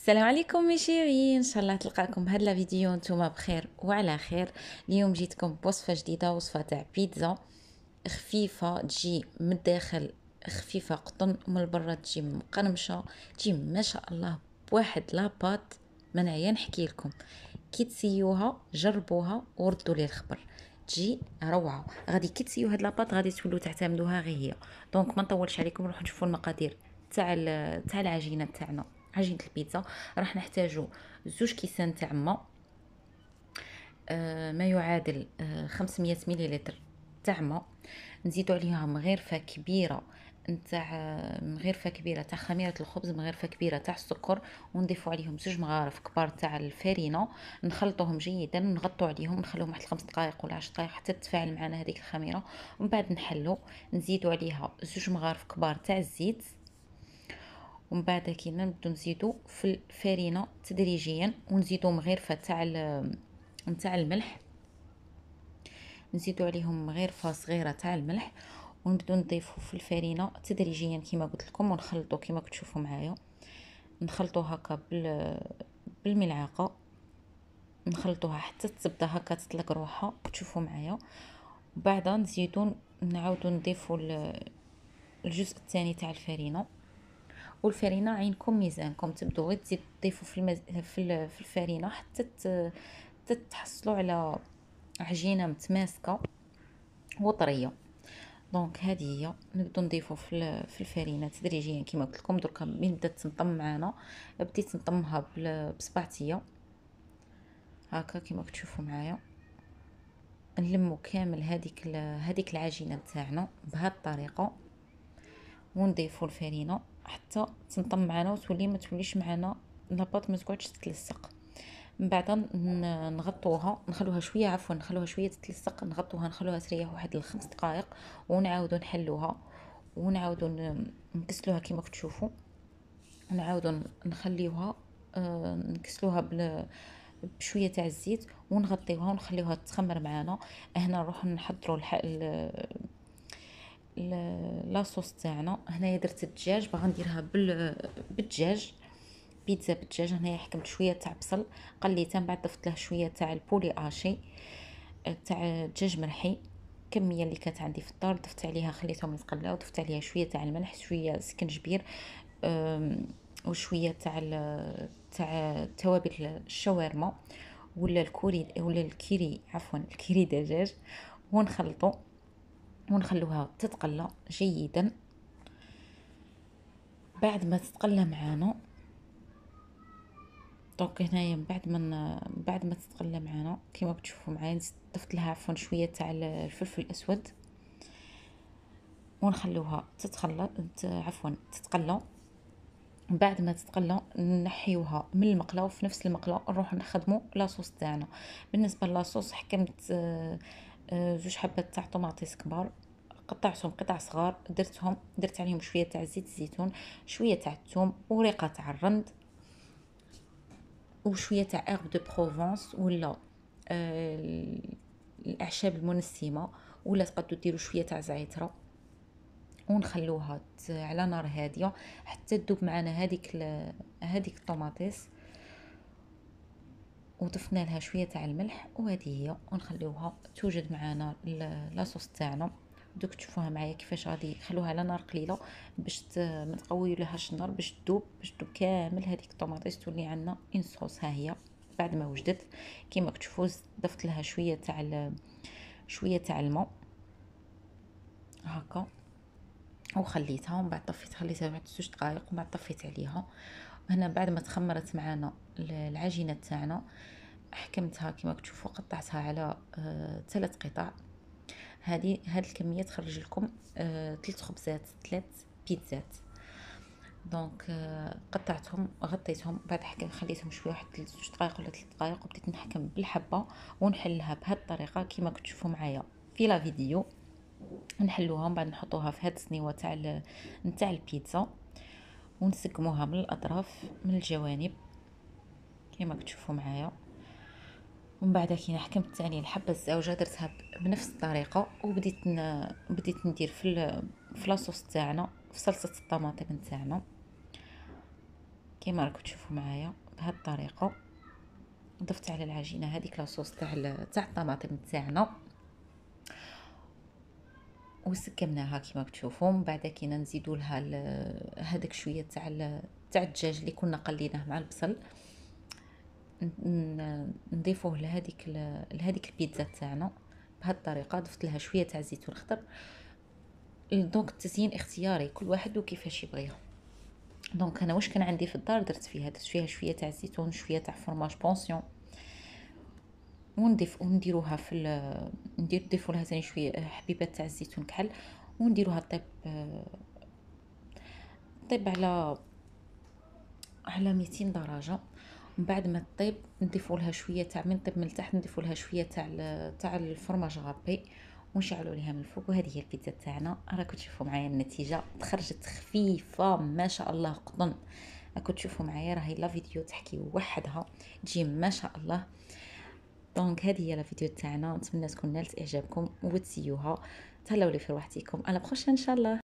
السلام عليكم ميشيري ان شاء الله تلقاكم بهاد لا فيديو نتوما بخير وعلى خير اليوم جيتكم بوصفه جديده وصفه تاع بيتزا خفيفه تجي من الداخل خفيفه قطن من برا تجي مقرمشه تجي ما شاء الله بواحد لاباط منعيا نحكي لكم كي تسيوها جربوها وردوا لي الخبر تجي روعه غادي كي تسيو هاد لاباط غادي تولوا تعتمدوها غير هي دونك ما نطولش عليكم نروحوا نشوفوا المقادير تاع تاع العجينه تاعنا عجينه البيتزا راح نحتاجو زوج كيسان تاع ما آه، ما يعادل 500 آه، مليلتر تاع ما نزيدو عليها مغرفه كبيره نتاع مغرفه آه، كبيره تاع خميره الخبز مغرفه كبيره تاع السكر ونضيفو عليهم زوج مغارف كبار تاع الفارينه نخلطوهم جيدا نغطو عليهم نخليهم واحد خمس دقائق ولا عشر دقائق حتى تتفاعل معنا هذيك الخميره ومن بعد نحلو نزيدو عليها زوج مغارف كبار تاع الزيت ومن بعد كينا نبدو نزيدو في الفرينه تدريجيا ونزيدو مغرفه تاع نتاع الملح نزيدو عليهم مغرفه صغيره تاع الملح ونبدو نضيفو في الفرينه تدريجيا كما قلت لكم ونخلطو كما كتشوفوا معايا نخلطو هكا بال بالملعقه نخلطوها حتى تبدا هكا تطلق روحها تشوفوا معايا وبعدا نزيدو نعاودو نضيفو الجزء الثاني تاع الفرينه والفرينه عينكم ميزانكم تبدو غير تضيفوا في, المز... في, في الفرينه حتى تت... تحصلوا على عجينه متماسكه وطريه دونك هذه هي نبدو نضيفو في في الفرينه تدريجيا كما قلت لكم دركا من بدات تنطم معانا بديت نطمها بصبعتي هكا كما كتشوفوا معايا نلمو كامل هذيك هذيك العجينه تاعنا بهذه الطريقه ونضيفو الفرينه حتى تنضم معنا وتولي ما توليش معنا لاباط ما تقعدش تتلصق من بعد نغطوها نخلوها شويه عفوا نخلوها شويه تتلصق نغطوها نخلوها تريح واحد الخمس دقائق ونعاودو نحلوها ونعاودو نكسلوها كما تشوفوا نعاودو نخليوها آه، نكسلوها بال بشويه تاع الزيت ونغطيوها ونخليوها تخمر معانا هنا نروح نحضروا الح... لاصوص تاعنا هنايا درت الدجاج باغا نديرها بال بالدجاج بيتزا بالدجاج هنايا حكمت شويه تاع بصل قليته من بعد ضفت له شويه تاع البولي اشي تاع دجاج مرحي الكميه اللي كانت عندي في الدار ضفت عليها خليتهم يتقلاو ضفت عليها شويه تاع الملح شويه سكنجبير وشويه تاع تاع توابل الشاورما ولا الكوري ولا الكيري عفوا الكيري دجاج ونخلطو ونخلوها تتقلى جيدا بعد ما تتقلى معانا دونك هنايا من بعد ما بعد ما تتقلى معانا كيما بتشوفوا معايا ضفت لها عفوا شويه تاع الفلفل الاسود ونخلوها تتخلى عفوا تتقلى بعد ما تتقلى نحيوها من المقله وفي نفس المقله نروح نخدمو لاصوص تاعنا بالنسبه لاصوص حكمت زوج آه، حبات تاع طوماطيس كبار قطعتهم قطع صغار درتهم درت عليهم شويه تاع زيت الزيتون شويه تاع الثوم وريقه تاع الرند وشويه تاع اغب دو بروفونس ولا آه الاعشاب المنسمه ولا تقدروا ديروا شويه تاع زعتره ونخلوها على نار هاديه حتى تذوب معنا هذيك هذيك الطوماطيس وضفنا لها شويه تاع الملح وهذه هي ونخليوها توجد معنا لاصوص تاعنا دوك تشوفوها معايا كيفاش غادي خلوها على نار قليله باش ما تقويو لهاش النار باش تذوب باش تذوب كامل هذيك الطوماطيس تولي عندنا ان صوص ها هي بعد ما وجدت كيما كتشوفوا ضفت لها شويه تاع شويه تاع الماء هكا وخليتها ومن بعد طفيت خليتها واحد زوج دقائق ومن بعد طفيت عليها هنا بعد ما تخمرت معنا العجينه تاعنا حكمتها كما تشوفوا قطعتها على آه، ثلاث قطع هذه هذه الكميه تخرج لكم ثلاث آه، خبزات ثلاث بيتزات دونك آه، قطعتهم غطيتهم بعد حكم خليتهم شويه واحد 3 دقائق ولا 3 دقائق وبديت نحكم بالحبه ونحلها بهذه الطريقه كما كتشوفوا معايا في لا فيديو نحلوها من بعد نحطوها في هاد الصنيوه تاع تاع البيتزا ونسقموها من الاطراف من الجوانب كما كتشوفوا معايا ومن بعد كي حكمت الثاني الحبه الزوجه درتها بنفس الطريقه وبديت ن... بديت ندير في في لاصوص تاعنا في صلصه الطماطم تاعنا كما راكم تشوفوا معايا بهذه الطريقه ضفت على العجينه هذيك لاصوص تاع تاع الطماطم تاعنا وسكبناها كما بتشوفوا من بعد كينا نزيدوا لها هذاك شويه تاع تاع الدجاج اللي كنا قليناه مع البصل نضيفوه لهذيك لهذيك البيتزا تاعنا بهذه الطريقه ضفت لها شويه تاع الزيتون خضر دونك التزيين اختياري كل واحد وكيفاش يبغيها دونك انا واش كان عندي في الدار درت فيها درت فيها شويه تاع الزيتون شويه تاع فرماج بونسيون ونضيف ونديروها في ندير نضيفوا لها ثاني شويه آه، حبيبات تاع الزيتون كحل ونديروها طيب آه، طيب على على 200 درجه من بعد ما طيب نضيفوا لها شويه تاع من طيب من التحت نضيفوا لها شويه تاع تاع الفرماج غابي ونشعلوا ليها من الفوق وهذه هي البيتزا تاعنا راكم تشوفوا معايا النتيجه تخرجت خفيفه ما شاء الله قطن راكم تشوفوا معايا راهي لا فيديو تحكي وحدها تجي ما شاء الله دونك هذه هي لا فيديو تاعنا نتمنى تكون نالت اعجابكم وتسيوها تهلاو لي في روحتكم انا بخش ان شاء الله